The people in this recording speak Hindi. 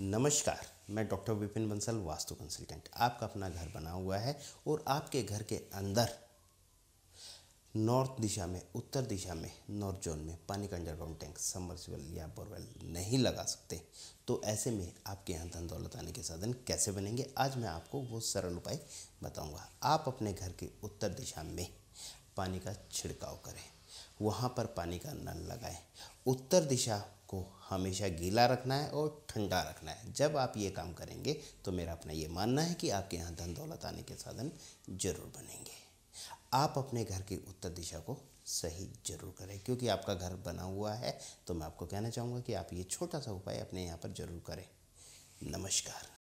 नमस्कार मैं डॉक्टर विपिन बंसल वास्तु कंसल्टेंट आपका अपना घर बना हुआ है और आपके घर के अंदर नॉर्थ दिशा में उत्तर दिशा में नॉर्थ जोन में पानी का अंडरग्राउंड टैंक सबमर्सिबल या बोरवेल नहीं लगा सकते तो ऐसे में आपके यहाँ धन दौलत आने के साधन कैसे बनेंगे आज मैं आपको वो सरल उपाय बताऊंगा आप अपने घर के उत्तर दिशा में पानी का छिड़काव करें वहाँ पर पानी का नल लगाएं उत्तर दिशा को हमेशा गीला रखना है और ठंडा रखना है जब आप ये काम करेंगे तो मेरा अपना ये मानना है कि आपके यहाँ धन दौलत आने के साधन जरूर बनेंगे आप अपने घर की उत्तर दिशा को सही जरूर करें क्योंकि आपका घर बना हुआ है तो मैं आपको कहना चाहूँगा कि आप ये छोटा सा उपाय अपने यहाँ पर जरूर करें नमस्कार